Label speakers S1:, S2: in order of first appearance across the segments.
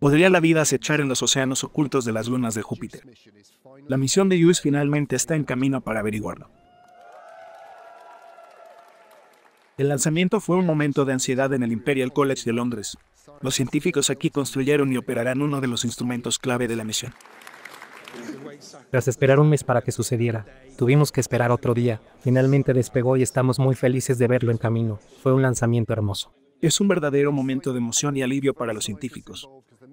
S1: ¿Podría la vida acechar en los océanos ocultos de las lunas de Júpiter? La misión de JUICE finalmente está en camino para averiguarlo. El lanzamiento fue un momento de ansiedad en el Imperial College de Londres. Los científicos aquí construyeron y operarán uno de los instrumentos clave de la misión.
S2: Tras esperar un mes para que sucediera, tuvimos que esperar otro día. Finalmente despegó y estamos muy felices de verlo en camino. Fue un lanzamiento hermoso.
S1: Es un verdadero momento de emoción y alivio para los científicos,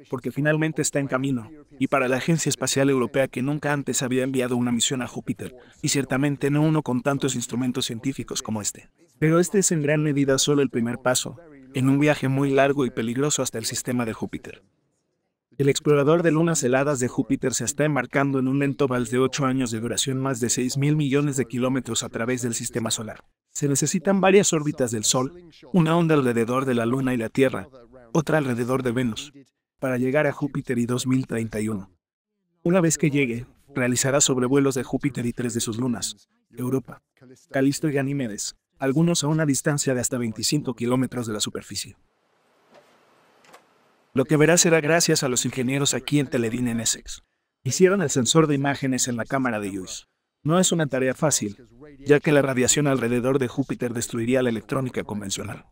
S1: porque finalmente está en camino, y para la Agencia Espacial Europea que nunca antes había enviado una misión a Júpiter, y ciertamente no uno con tantos instrumentos científicos como este. Pero este es en gran medida solo el primer paso, en un viaje muy largo y peligroso hasta el sistema de Júpiter. El explorador de lunas heladas de Júpiter se está embarcando en un lento vals de ocho años de duración más de 6 mil millones de kilómetros a través del sistema solar. Se necesitan varias órbitas del Sol, una onda alrededor de la Luna y la Tierra, otra alrededor de Venus, para llegar a Júpiter y 2031. Una vez que llegue, realizará sobrevuelos de Júpiter y tres de sus lunas, Europa, Calisto y Ganímedes, algunos a una distancia de hasta 25 kilómetros de la superficie. Lo que verás será gracias a los ingenieros aquí en Teledin en Essex. Hicieron el sensor de imágenes en la cámara de Lewis. No es una tarea fácil, ya que la radiación alrededor de Júpiter destruiría la electrónica convencional.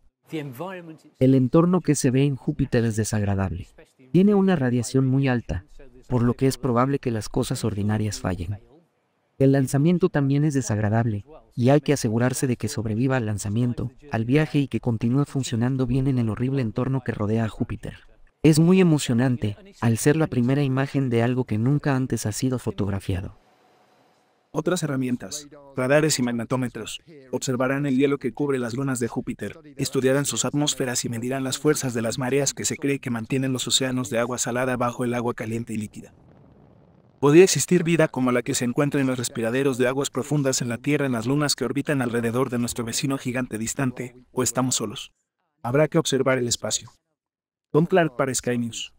S1: El entorno que se ve en
S2: Júpiter es desagradable. Tiene una radiación muy alta, por lo que es probable que las cosas ordinarias fallen. El lanzamiento también es desagradable, y hay que asegurarse de que sobreviva al lanzamiento, al viaje y que continúe funcionando bien en el horrible entorno que rodea a Júpiter. Es muy emocionante, al ser la primera imagen de algo que nunca antes ha sido fotografiado.
S1: Otras herramientas, radares y magnetómetros, observarán el hielo que cubre las lunas de Júpiter, estudiarán sus atmósferas y medirán las fuerzas de las mareas que se cree que mantienen los océanos de agua salada bajo el agua caliente y líquida. Podría existir vida como la que se encuentra en los respiraderos de aguas profundas en la Tierra en las lunas que orbitan alrededor de nuestro vecino gigante distante, o estamos solos. Habrá que observar el espacio. Don Clark para Sky News.